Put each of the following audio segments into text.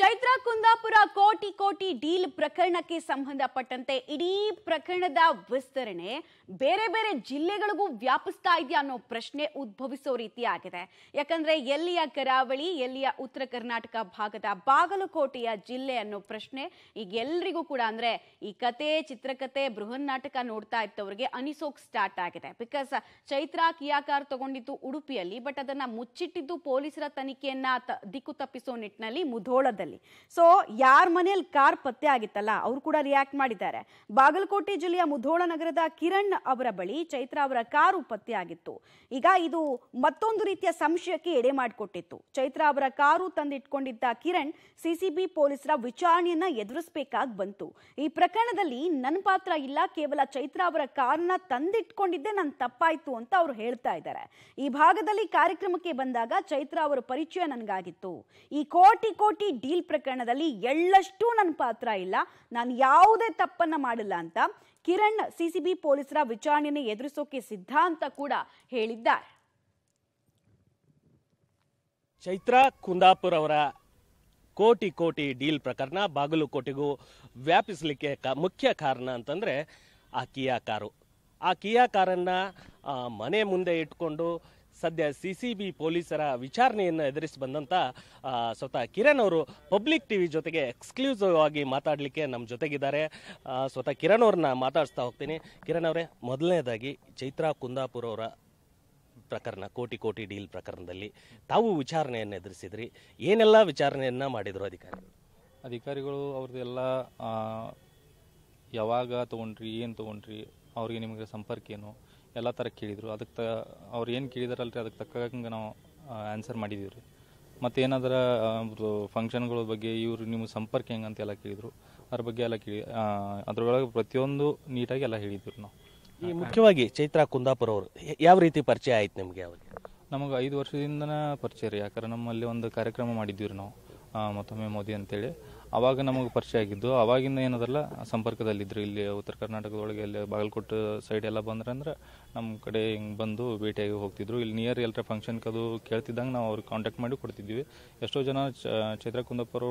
ಚೈತ್ರ ಕುಂದಾಪುರ ಕೋಟಿ ಕೋಟಿ ಡೀಲ್ ಪ್ರಕರಣಕ್ಕೆ ಸಂಬಂಧಪಟ್ಟಂತೆ ಇಡೀ ಪ್ರಕರಣದ ವಿಸ್ತರಣೆ ಬೇರೆ ಬೇರೆ ಜಿಲ್ಲೆಗಳಿಗೂ ವ್ಯಾಪಿಸ್ತಾ ಇದೆಯಾ ಅನ್ನೋ ಪ್ರಶ್ನೆ ಉದ್ಭವಿಸೋ ರೀತಿ ಆಗಿದೆ ಯಾಕಂದ್ರೆ ಎಲ್ಲಿಯ ಕರಾವಳಿ ಎಲ್ಲಿಯ ಉತ್ತರ ಕರ್ನಾಟಕ ಭಾಗದ ಬಾಗಲಕೋಟೆಯ ಜಿಲ್ಲೆ ಅನ್ನೋ ಪ್ರಶ್ನೆ ಈಗ ಎಲ್ರಿಗೂ ಕೂಡ ಅಂದ್ರೆ ಈ ಕತೆ ಚಿತ್ರಕತೆ ಬೃಹನ್ನಾಟಕ ನೋಡ್ತಾ ಇದ್ದವರಿಗೆ ಅನಿಸೋಕ್ ಸ್ಟಾರ್ಟ್ ಆಗಿದೆ ಬಿಕಾಸ್ ಚೈತ್ರ ಕಿಯಾಕಾರ್ ತಗೊಂಡಿದ್ದು ಉಡುಪಿಯಲ್ಲಿ ಬಟ್ ಅದನ್ನ ಮುಚ್ಚಿಟ್ಟಿದ್ದು ಪೊಲೀಸರ ತನಿಖೆಯನ್ನ ದಿಕ್ಕು ತಪ್ಪಿಸೋ ನಿಟ್ಟಿನಲ್ಲಿ ಮುಧೋಳದಲ್ಲಿ ಸೊ ಯಾರ ಮನೆಯಲ್ಲಿ ಕಾರ್ ಪತ್ತೆ ಆಗಿತ್ತಲ್ಲ ಅವರು ಕೂಡ ರಿಯಾಕ್ಟ್ ಮಾಡಿದ್ದಾರೆ ಬಾಗಲಕೋಟೆ ಜಿಲ್ಲೆಯ ಮುಧೋಳ ನಗರದ ಕಿರಣ್ ಅವರ ಬಳಿ ಚೈತ್ರ ಅವರ ಕಾರು ಪತ್ತೆ ಆಗಿತ್ತು ಈಗ ಇದು ಮತ್ತೊಂದು ರೀತಿಯ ಸಂಶಯಕ್ಕೆ ಎಡೆ ಮಾಡಿಕೊಟ್ಟಿತ್ತು ಚೈತ್ರ ಅವರ ಕಾರು ತಂದಿಟ್ಕೊಂಡಿದ್ದ ಕಿರಣ್ ಸಿಸಿಬಿ ಪೊಲೀಸರ ವಿಚಾರಣೆಯನ್ನ ಎದುರಿಸಬೇಕಾಗಿ ಬಂತು ಈ ಪ್ರಕರಣದಲ್ಲಿ ನನ್ನ ಪಾತ್ರ ಇಲ್ಲ ಕೇವಲ ಚೈತ್ರ ಅವರ ಕಾರನ್ನ ತಂದಿಟ್ಕೊಂಡಿದ್ದೆ ನನ್ನ ತಪ್ಪಾಯ್ತು ಅಂತ ಅವರು ಹೇಳ್ತಾ ಇದ್ದಾರೆ ಈ ಭಾಗದಲ್ಲಿ ಕಾರ್ಯಕ್ರಮಕ್ಕೆ ಬಂದಾಗ ಚೈತ್ರ ಅವರ ಪರಿಚಯ ನನಗಾಗಿತ್ತು ಈ ಕೋಟಿ ಕೋಟಿ ಡೀಲ್ ಈ ಪ್ರಕರಣದಲ್ಲಿ ಎಳ್ಳಷ್ಟು ನನ್ನ ಪಾತ್ರ ಇಲ್ಲ ನಾನು ಯಾವುದೇ ತಪ್ಪನ್ನ ಮಾಡಿಲ್ಲ ಅಂತ ಕಿರಣ್ ಸಿಸಿಬಿ ಪೊಲೀಸರ ವಿಚಾರಣೆಯನ್ನು ಎದುರಿಸೋಕೆ ಸಿದ್ಧ ಅಂತ ಕೂಡ ಹೇಳಿದ್ದಾರೆ ಚೈತ್ರ ಕುಂದಾಪುರ್ ಅವರ ಕೋಟಿ ಕೋಟಿ ಡೀಲ್ ಪ್ರಕರಣ ಬಾಗಲಕೋಟೆಗೂ ವ್ಯಾಪಿಸಲಿಕ್ಕೆ ಮುಖ್ಯ ಕಾರಣ ಅಂತಂದ್ರೆ ಆ ಕಿಯಾ ಕಾರು ಆ ಕಿಯಾ ಕಾರನ್ನು ಮನೆ ಮುಂದೆ ಇಟ್ಕೊಂಡು ಸದ್ಯ ಸಿ ಸಿ ಬಿ ಪೊಲೀಸರ ವಿಚಾರಣೆಯನ್ನು ಎದುರಿಸಿ ಬಂದಂಥ ಸ್ವತಃ ಕಿರಣ್ ಅವರು ಪಬ್ಲಿಕ್ ಟಿವಿ ಜೊತೆಗೆ ಎಕ್ಸ್ಕ್ಲೂಸಿವ್ ಆಗಿ ಮಾತಾಡಲಿಕ್ಕೆ ನಮ್ಮ ಜೊತೆಗಿದ್ದಾರೆ ಸ್ವತಃ ಕಿರಣ್ ಅವ್ರನ್ನ ಮಾತಾಡಿಸ್ತಾ ಹೋಗ್ತೀನಿ ಕಿರಣ್ ಅವರೇ ಮೊದಲನೇದಾಗಿ ಚೈತ್ರಾ ಕುಂದಾಪುರ ಅವರ ಪ್ರಕರಣ ಕೋಟಿ ಕೋಟಿ ಡೀಲ್ ಪ್ರಕರಣದಲ್ಲಿ ತಾವು ವಿಚಾರಣೆಯನ್ನು ಎದುರಿಸಿದ್ರಿ ಏನೆಲ್ಲ ವಿಚಾರಣೆಯನ್ನು ಮಾಡಿದರು ಅಧಿಕಾರಿಗಳು ಅಧಿಕಾರಿಗಳು ಅವ್ರದ್ದೆಲ್ಲ ಯಾವಾಗ ತೊಗೊಂಡ್ರಿ ಏನು ತೊಗೊಂಡ್ರಿ ಅವ್ರಿಗೆ ನಿಮಗೆ ಸಂಪರ್ಕ ಏನು ಎಲ್ಲ ಥರ ಕೇಳಿದರು ಅದಕ್ಕೆ ತ ಅವ್ರು ಏನು ಕೇಳಿದಾರಲ್ಲ ರೀ ಅದಕ್ಕೆ ತಕ್ಕಂಗೆ ನಾವು ಆನ್ಸರ್ ಮಾಡಿದ್ದೀವಿ ರೀ ಮತ್ತು ಏನಾದ್ರ ಅವ್ರದ್ದು ಫಂಕ್ಷನ್ಗಳ ಬಗ್ಗೆ ಇವರು ನಿಮ್ಮ ಸಂಪರ್ಕ ಹೆಂಗೆ ಅಂತೆಲ್ಲ ಎಲ್ಲ ಕೇಳಿದರು ಅದ್ರ ಬಗ್ಗೆ ಎಲ್ಲ ಕೇಳಿ ಅದರೊಳಗೆ ಪ್ರತಿಯೊಂದು ನೀಟಾಗಿ ಎಲ್ಲ ಹೇಳಿದ್ದೀವಿ ನಾವು ಈ ಮುಖ್ಯವಾಗಿ ಚೈತ್ರಾ ಕುಂದಾಪುರ ಅವರು ಯಾವ ರೀತಿ ಪರಿಚಯ ಆಯ್ತು ನಿಮಗೆ ಅವರಿಗೆ ನಮಗೆ ಐದು ವರ್ಷದಿಂದನೇ ಪರಿಚಯ ರೀ ಯಾಕಂದ್ರೆ ನಮ್ಮಲ್ಲಿ ಒಂದು ಕಾರ್ಯಕ್ರಮ ಮಾಡಿದ್ದೀವಿ ರೀ ನಾವು ಮತ್ತೊಮ್ಮೆ ಮೋದಿ ಅಂತೇಳಿ ಆವಾಗ ನಮಗೆ ಪರಿಚಯ ಆಗಿದ್ದು ಅವಾಗಿಂದ ಏನದಲ್ಲ ಸಂಪರ್ಕದಲ್ಲಿದ್ದರು ಇಲ್ಲಿ ಉತ್ತರ ಕರ್ನಾಟಕದೊಳಗೆ ಇಲ್ಲಿ ಬಾಗಲಕೋಟೆ ಸೈಡ್ ಎಲ್ಲ ಅಂದ್ರೆ ನಮ್ಮ ಕಡೆ ಹಿಂಗೆ ಬಂದು ಭೇಟಿಯಾಗಿ ಹೋಗ್ತಿದ್ರು ಇಲ್ಲಿ ನಿಯರ್ ಎಲ್ಲರ ಫಂಕ್ಷನ್ ಕದು ಕೇಳ್ತಿದ್ದಂಗೆ ನಾವು ಅವ್ರಿಗೆ ಕಾಂಟ್ಯಾಕ್ಟ್ ಮಾಡಿ ಕೊಡ್ತಿದ್ವಿ ಎಷ್ಟೋ ಜನ ಚೈತ್ರ ಕುಂದಪ್ಪ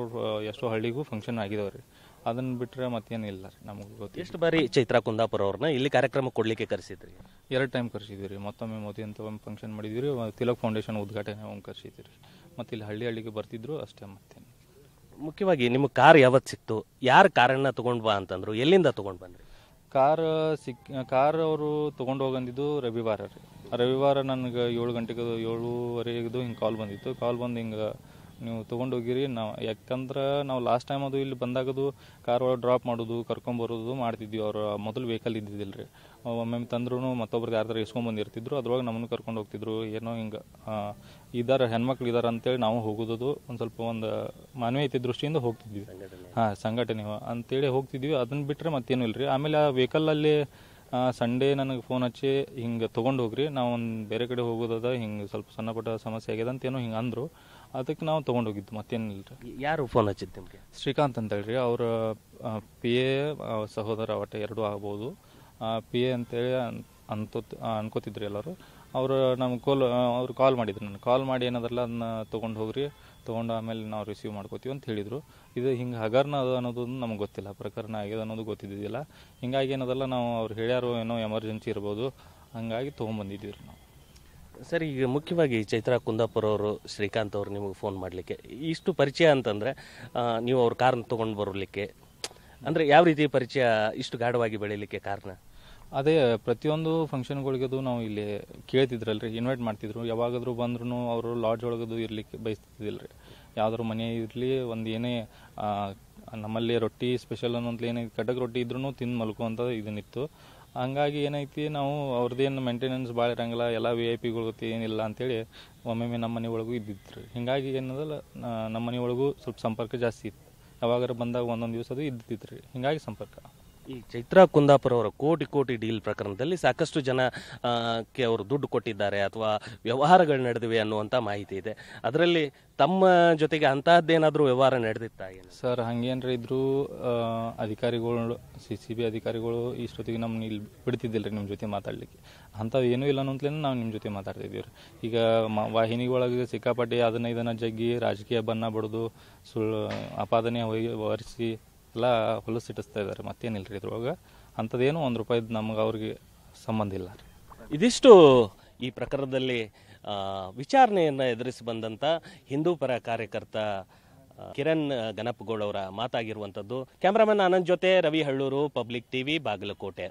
ಎಷ್ಟೋ ಹಳ್ಳಿಗೂ ಫಂಕ್ಷನ್ ಆಗಿದಾವೆ ರೀ ಅದನ್ನ ಬಿಟ್ಟರೆ ಇಲ್ಲ ರೀ ನಮಗೆ ಗೊತ್ತಿಲ್ಲ ಎಷ್ಟು ಬಾರಿ ಚೈತ್ರ ಕುಂದಾಪುರ ಅವ್ರನ್ನ ಇಲ್ಲಿ ಕಾರ್ಯಕ್ರಮ ಕೊಡಲಿಕ್ಕೆ ಕರೆಸಿದ್ರಿ ಎರಡು ಟೈಮ್ ಕರೆಸಿದ್ವಿ ರೀ ಮತ್ತೊಮ್ಮೆ ಮೋದಿ ಅಂತ ಒಂದು ಫಂಕ್ಷನ್ ಮಾಡಿದ್ವಿ ರೀ ತಿಲಕ್ ಫೌಂಡೇಶನ್ ಉದ್ಘಾಟನೆ ಒಂದು ಕರೆಸಿದ್ವಿ ರೀ ಮತ್ತು ಇಲ್ಲಿ ಹಳ್ಳಿ ಹಳ್ಳಿಗೆ ಬರ್ತಿದ್ರು ಅಷ್ಟೇ ಮತ್ತೇನು ಮುಖ್ಯವಾಗಿ ನಿಮ್ಗೆ ಕಾರ್ ಯಾವತ್ತು ಸಿಕ್ತು ಯಾರು ಕಾರನ್ನ ತೊಗೊಂಡು ಬಾ ಅಂತಂದ್ರು ಎಲ್ಲಿಂದ ತೊಗೊಂಡು ಬಂದ್ರಿ ಕಾರ್ ಸಿಕ್ ಕಾರ್ ಅವರು ತೊಗೊಂಡು ಹೋಗಂದಿದ್ದು ರವಿವಾರ ರೀ ರವಿವಾರ ನನಗೆ ಏಳು ಗಂಟೆಗೆ ಏಳುವರೆಗದು ಹಿಂಗೆ ಕಾಲ್ ಬಂದಿತ್ತು ಕಾಲ್ ಬಂದು ಹಿಂಗೆ ನೀವು ಹೋಗಿರಿ ನಾವು ಯಾಕಂದ್ರೆ ನಾವು ಲಾಸ್ಟ್ ಟೈಮ್ ಅದು ಇಲ್ಲಿ ಬಂದಾಗದು ಕಾರ್ ಒಳಗೆ ಡ್ರಾಪ್ ಮಾಡೋದು ಕರ್ಕೊಂಬರೋದು ಮಾಡ್ತಿದ್ವಿ ಅವ್ರ ಮೊದಲು ವೆಹಿಕಲ್ ಇದ್ದಿದ್ದಿಲ್ಲ ರೀ ಒಮ್ಮೊಮ್ಮೆ ತಂದ್ರೂ ಮತ್ತೊಬ್ರು ಯಾರ್ದಾರು ಇಸ್ಕೊಂಬಂದಿರ್ತಿದ್ರು ಬಂದಿರ್ತಿದ್ರು ಅದ್ರೊಳಗೆ ನಮ್ಮನ್ನು ಕರ್ಕೊಂಡು ಹೋಗ್ತಿದ್ರು ಏನೋ ಹಿಂಗೆ ಇದಾರ ಹೆಣ್ಮಕ್ಳು ಇದಾರ ಅಂತೇಳಿ ನಾವು ಹೋಗೋದು ಒಂದು ಸ್ವಲ್ಪ ಒಂದು ಮಾನವೀಯತೆ ದೃಷ್ಟಿಯಿಂದ ಹೋಗ್ತಿದ್ವಿ ಹಾಂ ಸಂಘಟನೆ ಅಂತೇಳಿ ಹೋಗ್ತಿದ್ವಿ ಅದನ್ನ ಬಿಟ್ಟರೆ ಮತ್ತೇನು ಇಲ್ಲ ರೀ ಆಮೇಲೆ ಆ ವೆಹಿಕಲಲ್ಲಿ ಸಂಡೇ ನನಗೆ ಫೋನ್ ಹಚ್ಚಿ ಹಿಂಗೆ ತೊಗೊಂಡು ಹೋಗ್ರಿ ನಾವು ಒಂದು ಬೇರೆ ಕಡೆ ಹೋಗೋದದ ಹಿಂಗೆ ಸ್ವಲ್ಪ ಸಣ್ಣ ಪುಟ್ಟ ಸಮಸ್ಯೆ ಆಗ್ಯದ ಅಂತೇನೋ ಹಿಂಗೆ ಅಂದರು ಅದಕ್ಕೆ ನಾವು ತೊಗೊಂಡೋಗಿದ್ದು ಮತ್ತೇನಿಲ್ಲ ರೀ ಯಾರು ಫೋನ್ ಹಚ್ಚಿದ್ದು ನಿಮಗೆ ಶ್ರೀಕಾಂತ್ ಅಂತ ಹೇಳ್ರಿ ಅವರ ಪಿ ಎ ಸಹೋದರ ಒಟ್ಟೆ ಎರಡೂ ಆಗ್ಬೋದು ಪಿ ಎ ಅಂತೇಳಿ ಅನ್ಕೋತ ಅನ್ಕೋತಿದ್ರು ಎಲ್ಲರೂ ಅವರು ನಮ್ಗೆ ಕೋಲ್ ಅವ್ರು ಕಾಲ್ ಮಾಡಿದ್ರು ನಾನು ಕಾಲ್ ಮಾಡಿ ಏನದಲ್ಲ ಅದನ್ನ ತೊಗೊಂಡು ಹೋಗ್ರಿ ತೊಗೊಂಡು ಆಮೇಲೆ ನಾವು ರಿಸೀವ್ ಮಾಡ್ಕೋತೀವಿ ಅಂತ ಹೇಳಿದರು ಇದು ಹಿಂಗೆ ಹಗರ್ನ ಅದು ಅನ್ನೋದು ನಮ್ಗೆ ಗೊತ್ತಿಲ್ಲ ಪ್ರಕರಣ ಆಗಿದೆ ಅನ್ನೋದು ಗೊತ್ತಿದ್ದಿದ್ದಿಲ್ಲ ಹಿಂಗಾಗಿ ಏನದಲ್ಲ ನಾವು ಅವ್ರು ಹೇಳ್ಯಾರೋ ಏನೋ ಎಮರ್ಜೆನ್ಸಿ ಇರ್ಬೋದು ಹಂಗಾಗಿ ತೊಗೊಂಬಂದಿದ್ದೀವಿ ನಾವು ಸರ್ ಈಗ ಮುಖ್ಯವಾಗಿ ಚೈತ್ರಾ ಕುಂದಾಪುರ ಅವರು ಶ್ರೀಕಾಂತ್ ಅವರು ನಿಮಗೆ ಫೋನ್ ಮಾಡಲಿಕ್ಕೆ ಇಷ್ಟು ಪರಿಚಯ ಅಂತಂದರೆ ನೀವು ಅವ್ರ ಕಾರನ್ನ ತೊಗೊಂಡು ಬರಲಿಕ್ಕೆ ಅಂದರೆ ಯಾವ ರೀತಿ ಪರಿಚಯ ಇಷ್ಟು ಗಾಢವಾಗಿ ಬೆಳೀಲಿಕ್ಕೆ ಕಾರಣ ಅದೇ ಪ್ರತಿಯೊಂದು ಫಂಕ್ಷನ್ಗಳಿಗದು ನಾವು ಇಲ್ಲಿ ರೀ ಇನ್ವೈಟ್ ಮಾಡ್ತಿದ್ರು ಯಾವಾಗಾದರೂ ಬಂದ್ರೂ ಅವರು ಲಾಡ್ಜ್ ಒಳಗದು ಇರಲಿಕ್ಕೆ ಬಯಸ್ತಿದ್ದಿಲ್ಲ ರೀ ಯಾವ್ದಾದ್ರು ಮನೆ ಇರಲಿ ಒಂದು ಏನೇ ನಮ್ಮಲ್ಲಿ ರೊಟ್ಟಿ ಸ್ಪೆಷಲ್ ಅನ್ನೋಂತ ಏನೇ ಕಟಕ್ ರೊಟ್ಟಿ ಇದ್ರೂ ತಿಂದು ಮಲ್ಕೋ ಅಂತ ಇದನ್ನಿತ್ತು ಹಂಗಾಗಿ ಏನೈತಿ ನಾವು ಅವ್ರದ್ದೇನು ಮೇಂಟೆನೆನ್ಸ್ ಭಾಳ ಇರಂಗಿಲ್ಲ ಎಲ್ಲ ವಿ ಐ ಪಿಗಳು ಏನಿಲ್ಲ ಅಂತೇಳಿ ಒಮ್ಮೊಮ್ಮೆ ನಮ್ಮ ಮನೆ ಒಳಗೂ ಇದ್ದಿತ್ತು ಹೀಗಾಗಿ ಏನದಲ್ಲ ನಮ್ಮ ಮನೆ ಒಳಗೂ ಸ್ವಲ್ಪ ಸಂಪರ್ಕ ಜಾಸ್ತಿ ಇತ್ತು ಯಾವಾಗಾರ ಬಂದಾಗ ಒಂದೊಂದು ದಿವಸ ಅದು ಇದ್ದಿತ್ತು ರೀ ಹೀಗಾಗಿ ಸಂಪರ್ಕ ಈ ಚೈತ್ರಾ ಕುಂದಾಪುರ ಅವರ ಕೋಟಿ ಕೋಟಿ ಡೀಲ್ ಪ್ರಕರಣದಲ್ಲಿ ಸಾಕಷ್ಟು ಜನ ಕ್ಕೆ ಅವರು ದುಡ್ಡು ಕೊಟ್ಟಿದ್ದಾರೆ ಅಥವಾ ವ್ಯವಹಾರಗಳು ನಡೆದಿವೆ ಅನ್ನುವಂಥ ಮಾಹಿತಿ ಇದೆ ಅದರಲ್ಲಿ ತಮ್ಮ ಜೊತೆಗೆ ಅಂತಹದ್ದೇನಾದರೂ ವ್ಯವಹಾರ ನಡೆದಿತ್ತಾ ಸರ್ ಹಂಗೇನ್ರ ಇದ್ರು ಅಧಿಕಾರಿಗಳು ಸಿ ಸಿ ಬಿ ಅಧಿಕಾರಿಗಳು ಇಷ್ಟೊತ್ತಿಗೆ ನಮ್ಮ ಇಲ್ಲಿ ಬಿಡ್ತಿದ್ದಿಲ್ಲ ರೀ ನಿಮ್ಮ ಜೊತೆ ಮಾತಾಡಲಿಕ್ಕೆ ಅಂಥವು ಏನೂ ಇಲ್ಲ ಅನ್ನೋಂತಲೇ ನಾವು ನಿಮ್ಮ ಜೊತೆ ಮಾತಾಡ್ತಿದ್ದೀವಿ ರೀ ಈಗ ಮ ವಾಹಿನಿಗಳೊಳಗೆ ಸಿಕ್ಕಾಪಟ್ಟೆ ಅದನ್ನ ಇದನ್ನು ಜಗ್ಗಿ ರಾಜಕೀಯ ಬಣ್ಣ ಬಡಿದು ಸುಳ್ಳು ಅಪಾದನೆ ಹೋಗಿ ಹೊರಿಸಿ ಎಲ್ಲ ಸಿಟ್ಟಿಸ್ತಾ ಇದ್ದಾರೆ ಮತ್ತೇನಿಲ್ಲ ರೀ ಇದ್ರೊಳಗೆ ಅಂಥದ್ದೇನು ಒಂದು ರೂಪಾಯಿ ನಮ್ಗೆ ಅವ್ರಿಗೆ ಸಂಬಂಧ ಇಲ್ಲ ಇದಿಷ್ಟು ಈ ಪ್ರಕರಣದಲ್ಲಿ ವಿಚಾರಣೆಯನ್ನು ಎದುರಿಸಿ ಬಂದಂಥ ಹಿಂದೂ ಪರ ಕಾರ್ಯಕರ್ತ ಕಿರಣ್ ಗಣಪಗೌಡ ಅವರ ಮಾತಾಗಿರುವಂಥದ್ದು ಕ್ಯಾಮ್ರಾಮನ್ ಆನಂದ್ ಜೊತೆ ರವಿ ಹಳ್ಳೂರು ಪಬ್ಲಿಕ್ ಟಿವಿ ಬಾಗಲಕೋಟೆ